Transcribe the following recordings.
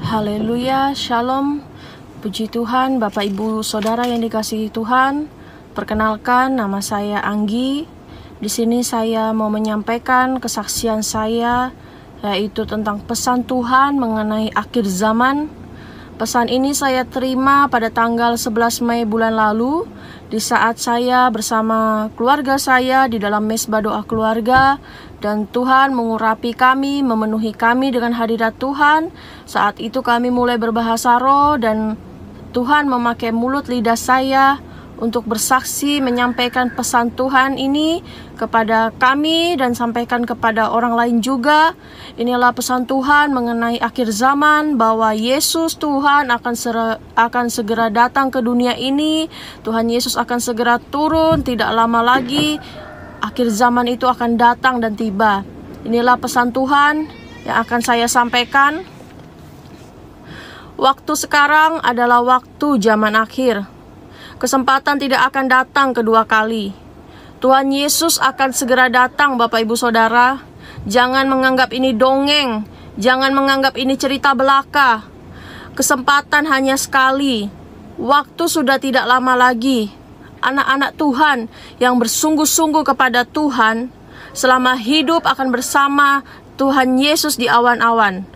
Haleluya, Shalom. Puji Tuhan, Bapak Ibu Saudara yang dikasihi Tuhan. Perkenalkan, nama saya Anggi. Di sini saya mau menyampaikan kesaksian saya yaitu tentang pesan Tuhan mengenai akhir zaman. Pesan ini saya terima pada tanggal 11 Mei bulan lalu di saat saya bersama keluarga saya di dalam mesbah doa keluarga dan Tuhan mengurapi kami, memenuhi kami dengan hadirat Tuhan. Saat itu kami mulai berbahasa roh dan Tuhan memakai mulut lidah saya untuk bersaksi menyampaikan pesan Tuhan ini kepada kami dan sampaikan kepada orang lain juga. Inilah pesan Tuhan mengenai akhir zaman bahwa Yesus Tuhan akan akan segera datang ke dunia ini. Tuhan Yesus akan segera turun tidak lama lagi akhir zaman itu akan datang dan tiba. Inilah pesan Tuhan yang akan saya sampaikan. Waktu sekarang adalah waktu zaman akhir. Kesempatan tidak akan datang kedua kali. Tuhan Yesus akan segera datang, Bapak Ibu Saudara. Jangan menganggap ini dongeng, jangan menganggap ini cerita belaka. Kesempatan hanya sekali. Waktu sudah tidak lama lagi anak-anak Tuhan yang bersungguh-sungguh kepada Tuhan selama hidup akan bersama Tuhan Yesus di awan-awan.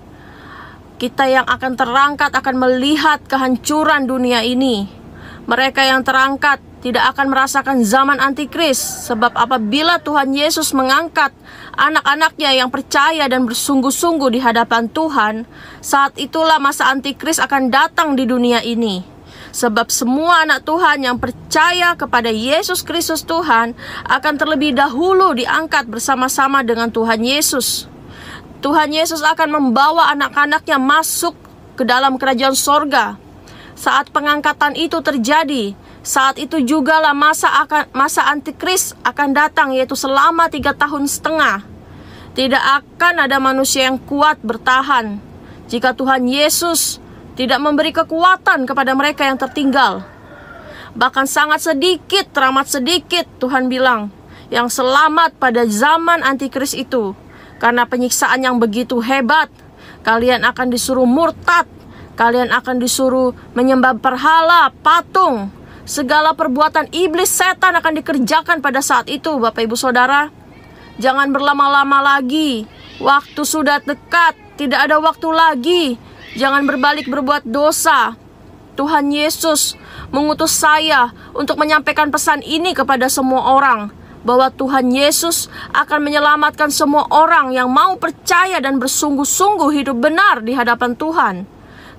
Kita yang akan terangkat akan melihat kehancuran dunia ini. Mereka yang terangkat tidak akan merasakan zaman antikris sebab apabila Tuhan Yesus mengangkat anak-anaknya yang percaya dan bersungguh-sungguh di hadapan Tuhan, saat itulah masa antikris akan datang di dunia ini. Sebab semua anak Tuhan yang percaya kepada Yesus Kristus Tuhan akan terlebih dahulu diangkat bersama-sama dengan Tuhan Yesus. Tuhan Yesus akan membawa anak-anaknya masuk ke dalam kerajaan sorga. Saat pengangkatan itu terjadi, saat itu jugalah masa masa antikris akan datang yaitu selama tiga tahun setengah. Tidak akan ada manusia yang kuat bertahan jika Tuhan Yesus tidak memberi kekuatan kepada mereka yang tertinggal. Bahkan sangat sedikit, teramat sedikit, Tuhan bilang, yang selamat pada zaman antikris itu. Karena penyiksaan yang begitu hebat, kalian akan disuruh murtad, kalian akan disuruh menyembah perhala, patung, segala perbuatan iblis setan akan dikerjakan pada saat itu, Bapak Ibu Saudara. Jangan berlama-lama lagi, waktu sudah dekat, tidak ada waktu lagi. Jangan berbalik berbuat dosa. Tuhan Yesus mengutus saya untuk menyampaikan pesan ini kepada semua orang bahwa Tuhan Yesus akan menyelamatkan semua orang yang mau percaya dan bersungguh-sungguh hidup benar di hadapan Tuhan.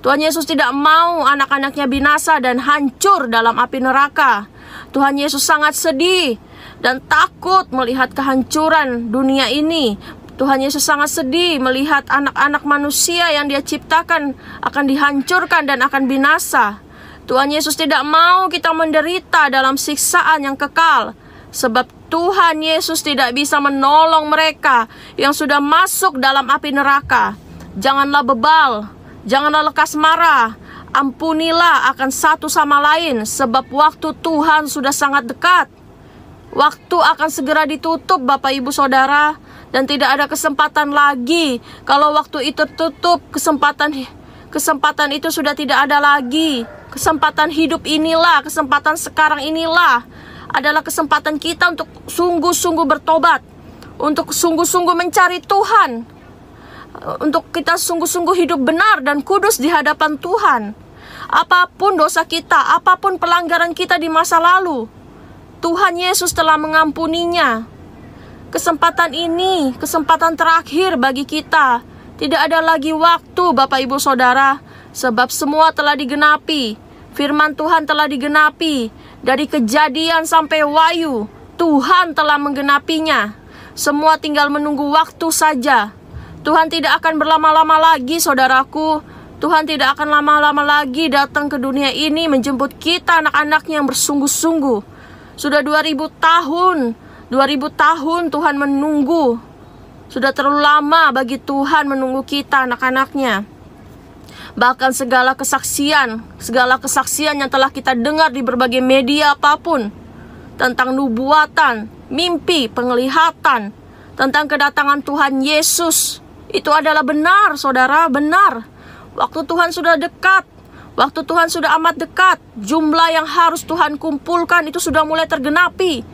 Tuhan Yesus tidak mau anak-anaknya binasa dan hancur dalam api neraka. Tuhan Yesus sangat sedih dan takut melihat kehancuran dunia ini, Tuhan Yesus sangat sedih melihat anak-anak manusia yang dia ciptakan akan dihancurkan dan akan binasa. Tuhan Yesus tidak mau kita menderita dalam siksaan yang kekal. Sebab Tuhan Yesus tidak bisa menolong mereka yang sudah masuk dalam api neraka. Janganlah bebal, janganlah lekas marah, ampunilah akan satu sama lain, sebab waktu Tuhan sudah sangat dekat. Waktu akan segera ditutup, Bapak Ibu Saudara dan tidak ada kesempatan lagi. Kalau waktu itu tutup, kesempatan kesempatan itu sudah tidak ada lagi. Kesempatan hidup inilah, kesempatan sekarang inilah adalah kesempatan kita untuk sungguh-sungguh bertobat, untuk sungguh-sungguh mencari Tuhan, untuk kita sungguh-sungguh hidup benar dan kudus di hadapan Tuhan. Apapun dosa kita, apapun pelanggaran kita di masa lalu, Tuhan Yesus telah mengampuninya. Kesempatan ini, kesempatan terakhir bagi kita. Tidak ada lagi waktu, Bapak Ibu Saudara, sebab semua telah digenapi. Firman Tuhan telah digenapi dari kejadian sampai wayu. Tuhan telah menggenapinya. Semua tinggal menunggu waktu saja. Tuhan tidak akan berlama-lama lagi, saudaraku. Tuhan tidak akan lama-lama lagi datang ke dunia ini menjemput kita anak-anaknya yang bersungguh-sungguh. Sudah 2000 tahun 2000 tahun Tuhan menunggu. Sudah terlalu lama bagi Tuhan menunggu kita anak-anaknya. Bahkan segala kesaksian, segala kesaksian yang telah kita dengar di berbagai media apapun tentang nubuatan, mimpi, penglihatan, tentang kedatangan Tuhan Yesus, itu adalah benar, Saudara, benar. Waktu Tuhan sudah dekat, waktu Tuhan sudah amat dekat, jumlah yang harus Tuhan kumpulkan itu sudah mulai tergenapi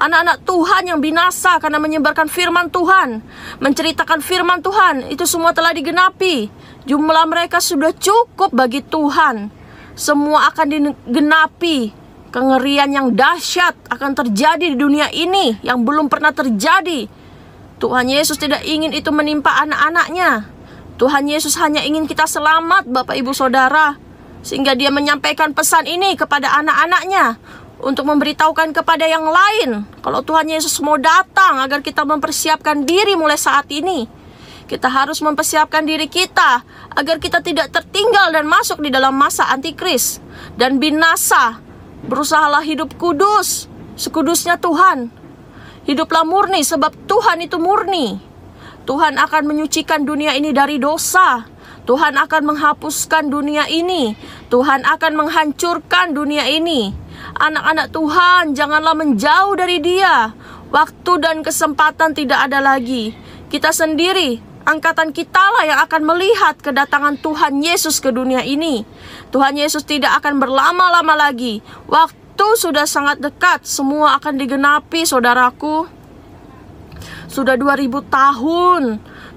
anak-anak Tuhan yang binasa karena menyebarkan firman Tuhan, menceritakan firman Tuhan, itu semua telah digenapi. Jumlah mereka sudah cukup bagi Tuhan. Semua akan digenapi. Kengerian yang dahsyat akan terjadi di dunia ini yang belum pernah terjadi. Tuhan Yesus tidak ingin itu menimpa anak-anaknya. Tuhan Yesus hanya ingin kita selamat, Bapak Ibu Saudara, sehingga Dia menyampaikan pesan ini kepada anak-anaknya untuk memberitahukan kepada yang lain kalau Tuhan Yesus mau datang agar kita mempersiapkan diri mulai saat ini. Kita harus mempersiapkan diri kita agar kita tidak tertinggal dan masuk di dalam masa antikris dan binasa. Berusahalah hidup kudus, sekudusnya Tuhan. Hiduplah murni sebab Tuhan itu murni. Tuhan akan menyucikan dunia ini dari dosa. Tuhan akan menghapuskan dunia ini. Tuhan akan menghancurkan dunia ini. Anak-anak Tuhan, janganlah menjauh dari dia. Waktu dan kesempatan tidak ada lagi. Kita sendiri, angkatan kitalah yang akan melihat kedatangan Tuhan Yesus ke dunia ini. Tuhan Yesus tidak akan berlama-lama lagi. Waktu sudah sangat dekat, semua akan digenapi, saudaraku. Sudah 2000 tahun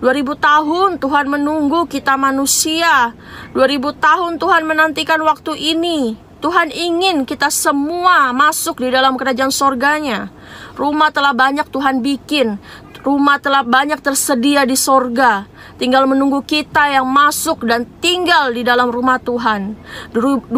2000 tahun Tuhan menunggu kita manusia. 2000 tahun Tuhan menantikan waktu ini. Tuhan ingin kita semua masuk di dalam kerajaan sorganya. Rumah telah banyak Tuhan bikin, rumah telah banyak tersedia di sorga. Tinggal menunggu kita yang masuk dan tinggal di dalam rumah Tuhan. 2000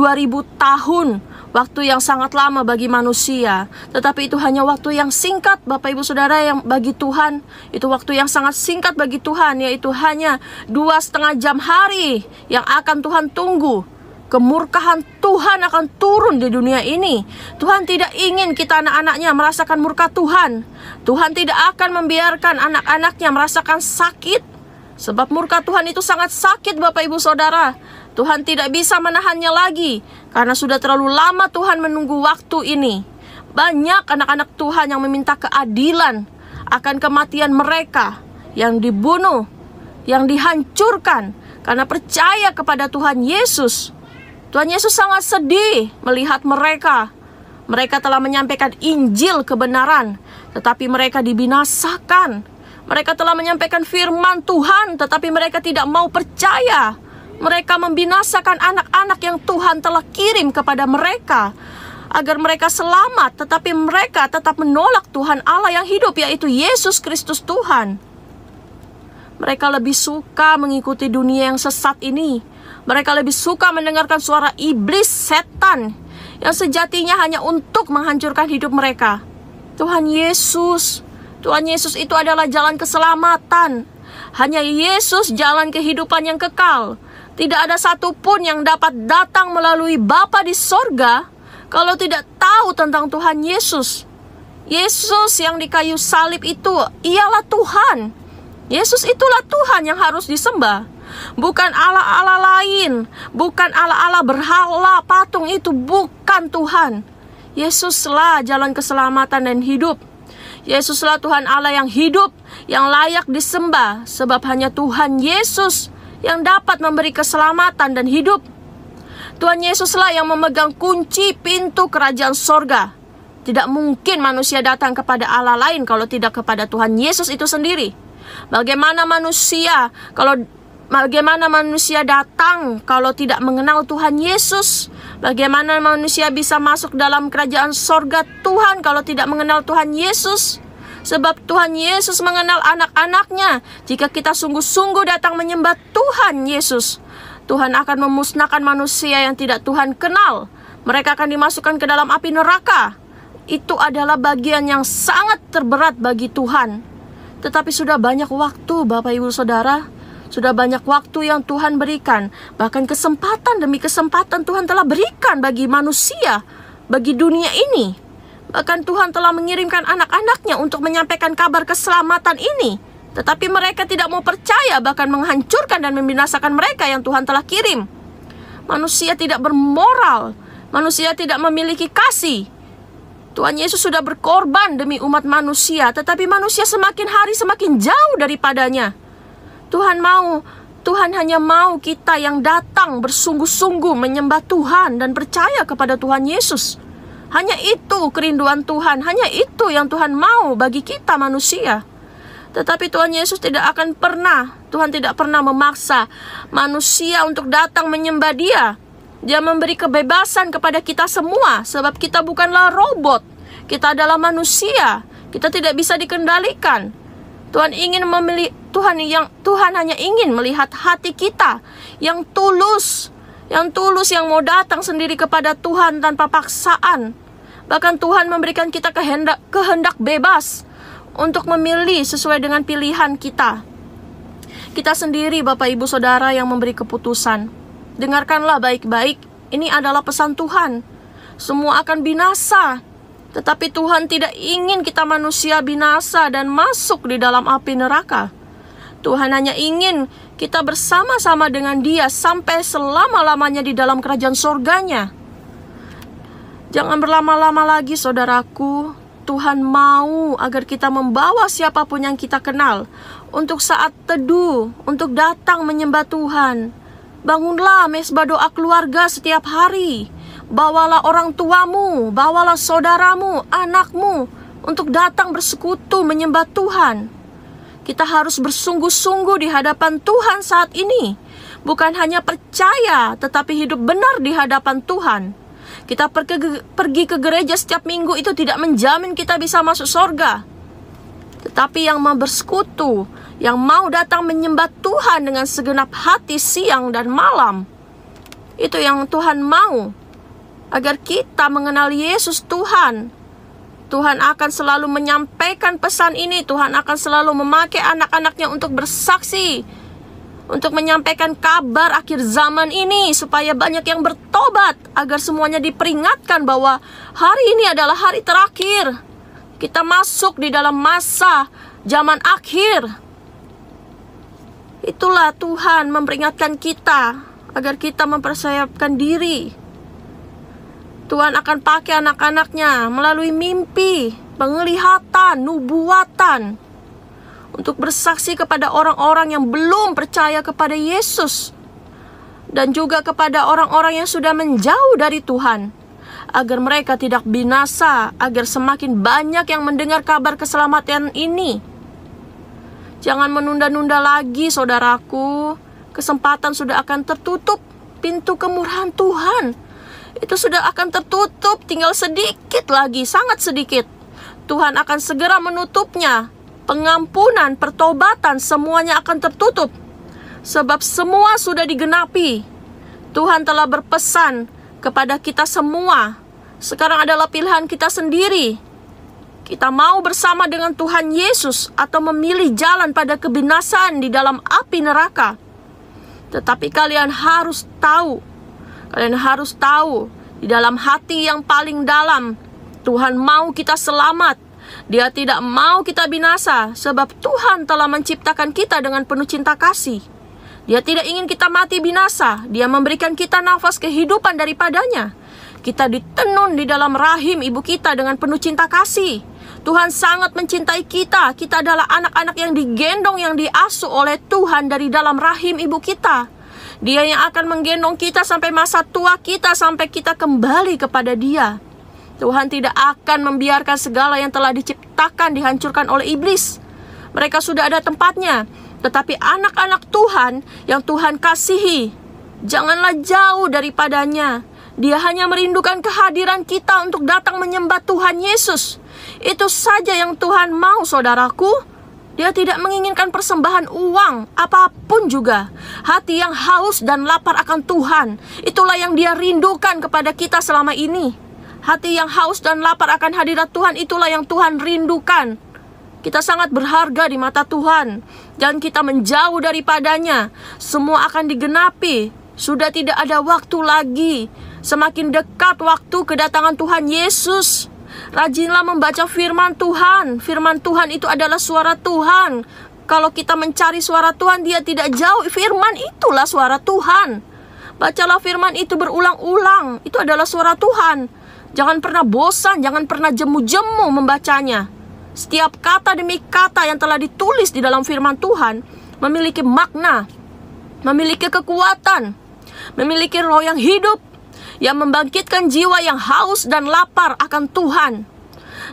tahun waktu yang sangat lama bagi manusia, tetapi itu hanya waktu yang singkat, Bapak Ibu Saudara, yang bagi Tuhan. Itu waktu yang sangat singkat bagi Tuhan, yaitu hanya dua setengah jam hari yang akan Tuhan tunggu kemurkahan Tuhan akan turun di dunia ini. Tuhan tidak ingin kita anak-anaknya merasakan murka Tuhan. Tuhan tidak akan membiarkan anak-anaknya merasakan sakit. Sebab murka Tuhan itu sangat sakit Bapak Ibu Saudara. Tuhan tidak bisa menahannya lagi karena sudah terlalu lama Tuhan menunggu waktu ini. Banyak anak-anak Tuhan yang meminta keadilan akan kematian mereka yang dibunuh, yang dihancurkan karena percaya kepada Tuhan Yesus. Tuhan Yesus sangat sedih melihat mereka. Mereka telah menyampaikan Injil kebenaran, tetapi mereka dibinasakan. Mereka telah menyampaikan firman Tuhan, tetapi mereka tidak mau percaya. Mereka membinasakan anak-anak yang Tuhan telah kirim kepada mereka agar mereka selamat, tetapi mereka tetap menolak Tuhan Allah yang hidup, yaitu Yesus Kristus Tuhan. Mereka lebih suka mengikuti dunia yang sesat ini mereka lebih suka mendengarkan suara iblis setan yang sejatinya hanya untuk menghancurkan hidup mereka. Tuhan Yesus, Tuhan Yesus itu adalah jalan keselamatan. Hanya Yesus jalan kehidupan yang kekal. Tidak ada satupun yang dapat datang melalui Bapa di sorga kalau tidak tahu tentang Tuhan Yesus. Yesus yang di kayu salib itu ialah Tuhan. Yesus itulah Tuhan yang harus disembah bukan ala ala lain, bukan ala ala berhala, patung itu bukan Tuhan. Yesuslah jalan keselamatan dan hidup. Yesuslah Tuhan Allah yang hidup, yang layak disembah, sebab hanya Tuhan Yesus yang dapat memberi keselamatan dan hidup. Tuhan Yesuslah yang memegang kunci pintu kerajaan sorga. Tidak mungkin manusia datang kepada Allah lain kalau tidak kepada Tuhan Yesus itu sendiri. Bagaimana manusia kalau Bagaimana manusia datang kalau tidak mengenal Tuhan Yesus? Bagaimana manusia bisa masuk dalam kerajaan sorga Tuhan kalau tidak mengenal Tuhan Yesus? Sebab Tuhan Yesus mengenal anak-anaknya. Jika kita sungguh-sungguh datang menyembah Tuhan Yesus, Tuhan akan memusnahkan manusia yang tidak Tuhan kenal. Mereka akan dimasukkan ke dalam api neraka. Itu adalah bagian yang sangat terberat bagi Tuhan. Tetapi sudah banyak waktu, Bapak Ibu Saudara, sudah banyak waktu yang Tuhan berikan, bahkan kesempatan demi kesempatan Tuhan telah berikan bagi manusia, bagi dunia ini. Bahkan Tuhan telah mengirimkan anak-anaknya untuk menyampaikan kabar keselamatan ini. Tetapi mereka tidak mau percaya, bahkan menghancurkan dan membinasakan mereka yang Tuhan telah kirim. Manusia tidak bermoral, manusia tidak memiliki kasih. Tuhan Yesus sudah berkorban demi umat manusia, tetapi manusia semakin hari semakin jauh daripadanya. Tuhan mau Tuhan hanya mau kita yang datang bersungguh-sungguh menyembah Tuhan dan percaya kepada Tuhan Yesus. Hanya itu kerinduan Tuhan, hanya itu yang Tuhan mau bagi kita manusia. Tetapi Tuhan Yesus tidak akan pernah, Tuhan tidak pernah memaksa manusia untuk datang menyembah Dia. Dia memberi kebebasan kepada kita semua, sebab kita bukanlah robot, kita adalah manusia, kita tidak bisa dikendalikan. Tuhan ingin memilih Tuhan yang Tuhan hanya ingin melihat hati kita yang tulus, yang tulus yang mau datang sendiri kepada Tuhan tanpa paksaan. Bahkan Tuhan memberikan kita kehendak kehendak bebas untuk memilih sesuai dengan pilihan kita. Kita sendiri Bapak Ibu Saudara yang memberi keputusan. Dengarkanlah baik-baik, ini adalah pesan Tuhan. Semua akan binasa, tetapi Tuhan tidak ingin kita manusia binasa dan masuk di dalam api neraka. Tuhan hanya ingin kita bersama-sama dengan dia sampai selama-lamanya di dalam kerajaan surganya. Jangan berlama-lama lagi saudaraku. Tuhan mau agar kita membawa siapapun yang kita kenal untuk saat teduh, untuk datang menyembah Tuhan. Bangunlah mesbah doa keluarga setiap hari. Bawalah orang tuamu, bawalah saudaramu, anakmu untuk datang bersekutu menyembah Tuhan. Kita harus bersungguh-sungguh di hadapan Tuhan saat ini. Bukan hanya percaya, tetapi hidup benar di hadapan Tuhan. Kita pergi ke gereja setiap minggu itu tidak menjamin kita bisa masuk sorga. Tetapi yang mau bersekutu, yang mau datang menyembah Tuhan dengan segenap hati siang dan malam, itu yang Tuhan mau. Agar kita mengenal Yesus Tuhan, Tuhan akan selalu menyampaikan pesan ini. Tuhan akan selalu memakai anak-anaknya untuk bersaksi, untuk menyampaikan kabar akhir zaman ini, supaya banyak yang bertobat, agar semuanya diperingatkan bahwa hari ini adalah hari terakhir. Kita masuk di dalam masa zaman akhir. Itulah Tuhan memperingatkan kita agar kita mempersiapkan diri Tuhan akan pakai anak-anaknya melalui mimpi, penglihatan, nubuatan untuk bersaksi kepada orang-orang yang belum percaya kepada Yesus dan juga kepada orang-orang yang sudah menjauh dari Tuhan agar mereka tidak binasa, agar semakin banyak yang mendengar kabar keselamatan ini. Jangan menunda-nunda lagi, saudaraku. Kesempatan sudah akan tertutup pintu kemurahan Tuhan itu sudah akan tertutup, tinggal sedikit lagi, sangat sedikit. Tuhan akan segera menutupnya. Pengampunan, pertobatan, semuanya akan tertutup. Sebab semua sudah digenapi. Tuhan telah berpesan kepada kita semua. Sekarang adalah pilihan kita sendiri. Kita mau bersama dengan Tuhan Yesus atau memilih jalan pada kebinasaan di dalam api neraka. Tetapi kalian harus tahu Kalian harus tahu, di dalam hati yang paling dalam, Tuhan mau kita selamat. Dia tidak mau kita binasa, sebab Tuhan telah menciptakan kita dengan penuh cinta kasih. Dia tidak ingin kita mati binasa. Dia memberikan kita nafas kehidupan daripadanya. Kita ditenun di dalam rahim ibu kita dengan penuh cinta kasih. Tuhan sangat mencintai kita. Kita adalah anak-anak yang digendong, yang diasuh oleh Tuhan dari dalam rahim ibu kita. Dia yang akan menggendong kita sampai masa tua kita, sampai kita kembali kepada Dia. Tuhan tidak akan membiarkan segala yang telah diciptakan dihancurkan oleh iblis. Mereka sudah ada tempatnya, tetapi anak-anak Tuhan yang Tuhan kasihi, janganlah jauh daripadanya. Dia hanya merindukan kehadiran kita untuk datang menyembah Tuhan Yesus. Itu saja yang Tuhan mau, saudaraku. Dia tidak menginginkan persembahan uang apapun juga. Hati yang haus dan lapar akan Tuhan, itulah yang dia rindukan kepada kita selama ini. Hati yang haus dan lapar akan hadirat Tuhan, itulah yang Tuhan rindukan. Kita sangat berharga di mata Tuhan. dan kita menjauh daripadanya. Semua akan digenapi. Sudah tidak ada waktu lagi. Semakin dekat waktu kedatangan Tuhan Yesus, Rajinlah membaca firman Tuhan. Firman Tuhan itu adalah suara Tuhan. Kalau kita mencari suara Tuhan, dia tidak jauh. Firman itulah suara Tuhan. Bacalah firman itu berulang-ulang. Itu adalah suara Tuhan. Jangan pernah bosan, jangan pernah jemu-jemu membacanya. Setiap kata demi kata yang telah ditulis di dalam firman Tuhan memiliki makna, memiliki kekuatan, memiliki roh yang hidup, yang membangkitkan jiwa yang haus dan lapar akan Tuhan.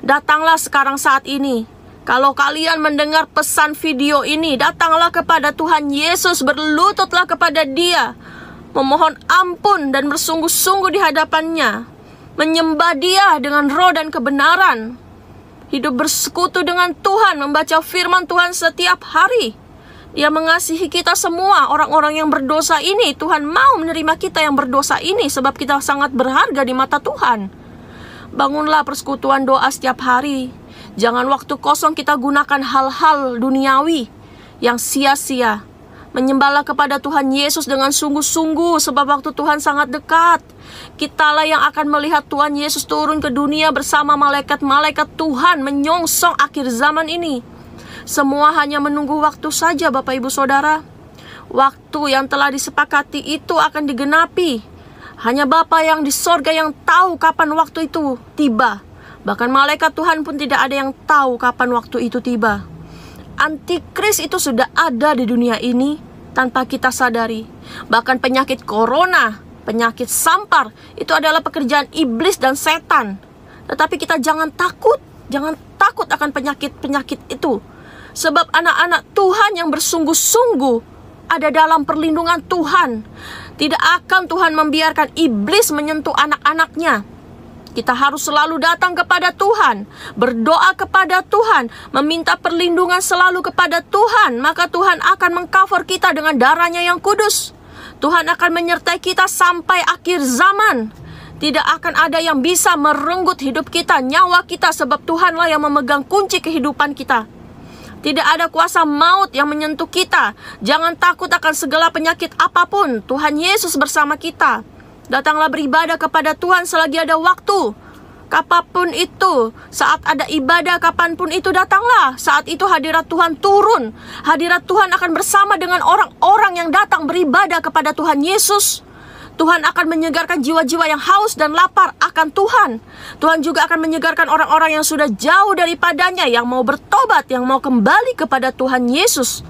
Datanglah sekarang saat ini. Kalau kalian mendengar pesan video ini, datanglah kepada Tuhan Yesus, berlututlah kepada Dia, memohon ampun dan bersungguh-sungguh di hadapannya, menyembah Dia dengan roh dan kebenaran, hidup bersekutu dengan Tuhan, membaca firman Tuhan setiap hari yang mengasihi kita semua, orang-orang yang berdosa ini. Tuhan mau menerima kita yang berdosa ini sebab kita sangat berharga di mata Tuhan. Bangunlah persekutuan doa setiap hari. Jangan waktu kosong kita gunakan hal-hal duniawi yang sia-sia. Menyembahlah kepada Tuhan Yesus dengan sungguh-sungguh sebab waktu Tuhan sangat dekat. Kitalah yang akan melihat Tuhan Yesus turun ke dunia bersama malaikat-malaikat Tuhan menyongsong akhir zaman ini. Semua hanya menunggu waktu saja Bapak Ibu Saudara. Waktu yang telah disepakati itu akan digenapi. Hanya Bapa yang di sorga yang tahu kapan waktu itu tiba. Bahkan malaikat Tuhan pun tidak ada yang tahu kapan waktu itu tiba. Antikris itu sudah ada di dunia ini tanpa kita sadari. Bahkan penyakit corona, penyakit sampar, itu adalah pekerjaan iblis dan setan. Tetapi kita jangan takut, jangan takut akan penyakit-penyakit itu. Sebab anak-anak Tuhan yang bersungguh-sungguh ada dalam perlindungan Tuhan. Tidak akan Tuhan membiarkan iblis menyentuh anak-anaknya. Kita harus selalu datang kepada Tuhan, berdoa kepada Tuhan, meminta perlindungan selalu kepada Tuhan, maka Tuhan akan mengcover kita dengan darahnya yang kudus. Tuhan akan menyertai kita sampai akhir zaman. Tidak akan ada yang bisa merenggut hidup kita, nyawa kita, sebab Tuhanlah yang memegang kunci kehidupan kita. Tidak ada kuasa maut yang menyentuh kita. Jangan takut akan segala penyakit apapun. Tuhan Yesus bersama kita. Datanglah beribadah kepada Tuhan selagi ada waktu. Kapanpun itu, saat ada ibadah, kapanpun itu datanglah. Saat itu hadirat Tuhan turun. Hadirat Tuhan akan bersama dengan orang-orang yang datang beribadah kepada Tuhan Yesus. Tuhan akan menyegarkan jiwa-jiwa yang haus dan lapar akan Tuhan. Tuhan juga akan menyegarkan orang-orang yang sudah jauh daripadanya, yang mau bertobat, yang mau kembali kepada Tuhan Yesus.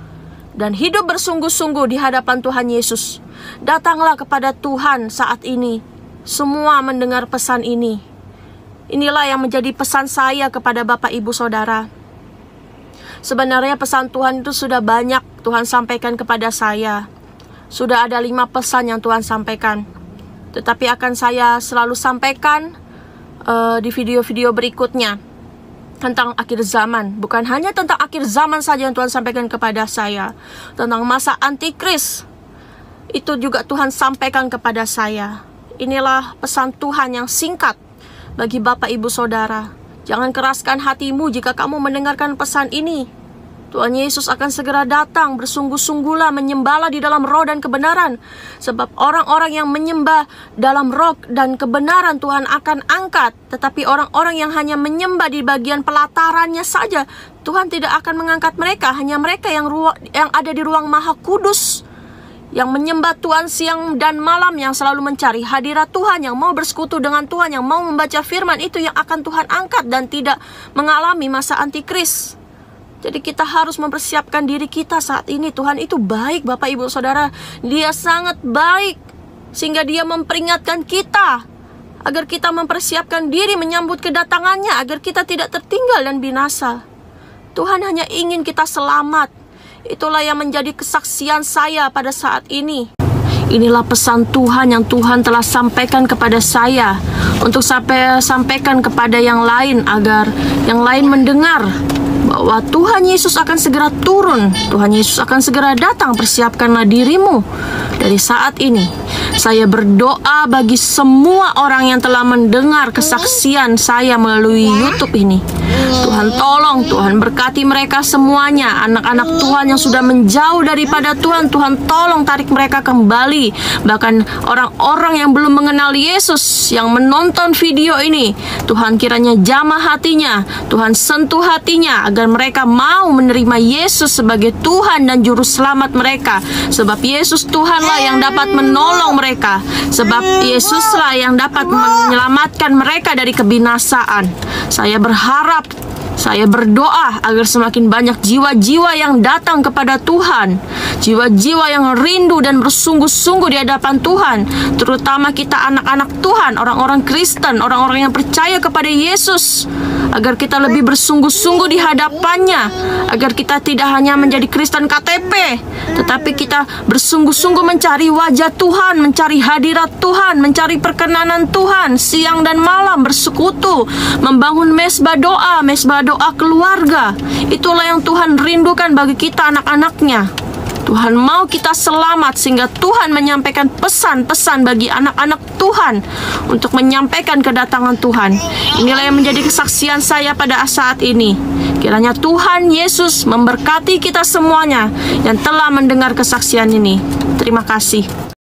Dan hidup bersungguh-sungguh di hadapan Tuhan Yesus. Datanglah kepada Tuhan saat ini. Semua mendengar pesan ini. Inilah yang menjadi pesan saya kepada Bapak Ibu Saudara. Sebenarnya pesan Tuhan itu sudah banyak Tuhan sampaikan kepada saya. Sudah ada lima pesan yang Tuhan sampaikan. Tetapi akan saya selalu sampaikan uh, di video-video berikutnya tentang akhir zaman. Bukan hanya tentang akhir zaman saja yang Tuhan sampaikan kepada saya. Tentang masa antikris. Itu juga Tuhan sampaikan kepada saya. Inilah pesan Tuhan yang singkat bagi Bapak Ibu Saudara. Jangan keraskan hatimu jika kamu mendengarkan pesan ini Tuhan Yesus akan segera datang bersungguh-sungguhlah menyembahlah di dalam roh dan kebenaran. Sebab orang-orang yang menyembah dalam roh dan kebenaran Tuhan akan angkat. Tetapi orang-orang yang hanya menyembah di bagian pelatarannya saja, Tuhan tidak akan mengangkat mereka. Hanya mereka yang, ruang, yang ada di ruang maha kudus. Yang menyembah Tuhan siang dan malam Yang selalu mencari hadirat Tuhan Yang mau bersekutu dengan Tuhan Yang mau membaca firman itu yang akan Tuhan angkat Dan tidak mengalami masa antikris jadi kita harus mempersiapkan diri kita saat ini. Tuhan itu baik Bapak Ibu Saudara. Dia sangat baik. Sehingga dia memperingatkan kita. Agar kita mempersiapkan diri menyambut kedatangannya. Agar kita tidak tertinggal dan binasa. Tuhan hanya ingin kita selamat. Itulah yang menjadi kesaksian saya pada saat ini. Inilah pesan Tuhan yang Tuhan telah sampaikan kepada saya untuk sampai sampaikan kepada yang lain agar yang lain mendengar bahwa Tuhan Yesus akan segera turun. Tuhan Yesus akan segera datang. Persiapkanlah dirimu dari saat ini. Saya berdoa bagi semua orang yang telah mendengar kesaksian saya melalui YouTube ini. Tuhan tolong, Tuhan berkati mereka semuanya. Anak-anak Tuhan yang sudah menjauh daripada Tuhan, Tuhan tolong tarik mereka kembali. Bahkan orang-orang yang belum mengenal Yesus yang menonton video ini, Tuhan kiranya jamah hatinya, Tuhan sentuh hatinya agar dan mereka mau menerima Yesus sebagai Tuhan dan Juru Selamat mereka. Sebab Yesus Tuhanlah yang dapat menolong mereka. Sebab Yesuslah yang dapat menyelamatkan mereka dari kebinasaan. Saya berharap saya berdoa agar semakin banyak jiwa-jiwa yang datang kepada Tuhan, jiwa-jiwa yang rindu dan bersungguh-sungguh di hadapan Tuhan, terutama kita anak-anak Tuhan, orang-orang Kristen, orang-orang yang percaya kepada Yesus, agar kita lebih bersungguh-sungguh di hadapannya, agar kita tidak hanya menjadi Kristen KTP, tetapi kita bersungguh-sungguh mencari wajah Tuhan, mencari hadirat Tuhan, mencari perkenanan Tuhan, siang dan malam bersekutu, membangun mesbah doa, mesbah doa keluarga. Itulah yang Tuhan rindukan bagi kita anak-anaknya. Tuhan mau kita selamat sehingga Tuhan menyampaikan pesan-pesan bagi anak-anak Tuhan untuk menyampaikan kedatangan Tuhan. Inilah yang menjadi kesaksian saya pada saat ini. Kiranya Tuhan Yesus memberkati kita semuanya yang telah mendengar kesaksian ini. Terima kasih.